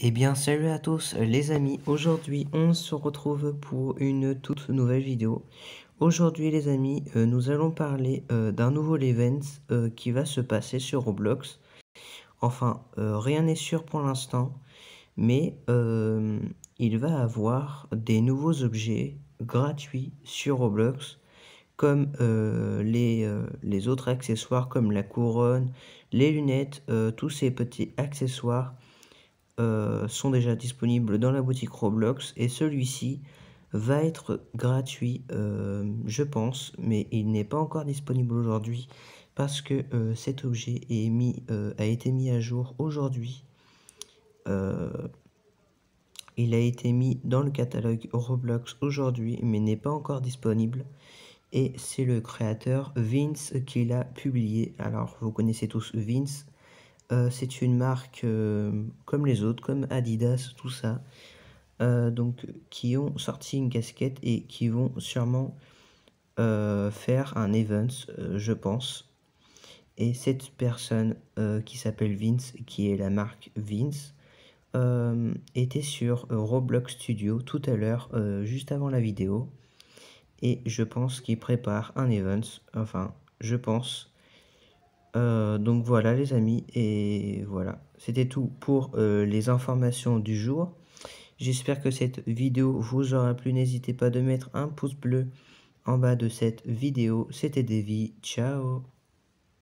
Eh bien salut à tous les amis, aujourd'hui on se retrouve pour une toute nouvelle vidéo. Aujourd'hui les amis, euh, nous allons parler euh, d'un nouveau event euh, qui va se passer sur Roblox. Enfin, rien n'est sûr pour l'instant, mais il va avoir des nouveaux objets gratuits sur Roblox, comme les, autres accessoires comme la couronne, les lunettes, tous ces petits accessoires euh, sont déjà disponibles dans la boutique Roblox et celui-ci va être gratuit, euh, je pense, mais il n'est pas encore disponible aujourd'hui parce que euh, cet objet a été mis à jour aujourd'hui. il a été mis dans le catalogue Roblox aujourd'hui, mais n'est pas encore disponible. Et c'est le créateur Vince qui l'a publié. Alors, vous connaissez tous Vince euh, c'est une marque euh, comme les autres, comme Adidas, tout ça. Euh, donc, qui ont sorti une casquette et qui vont sûrement faire un event, je pense. Et cette personne qui s'appelle Vince, qui est la marque Vince, était sur Roblox Studio tout à l'heure, juste avant la vidéo. Et je pense qu'il prépare un event, enfin, je pense, euh, donc voilà les amis, et voilà, c'était tout pour euh, les informations du jour. J'espère que cette vidéo vous aura plu, n'hésitez pas de mettre un pouce bleu en bas de cette vidéo. C'était Davy, ciao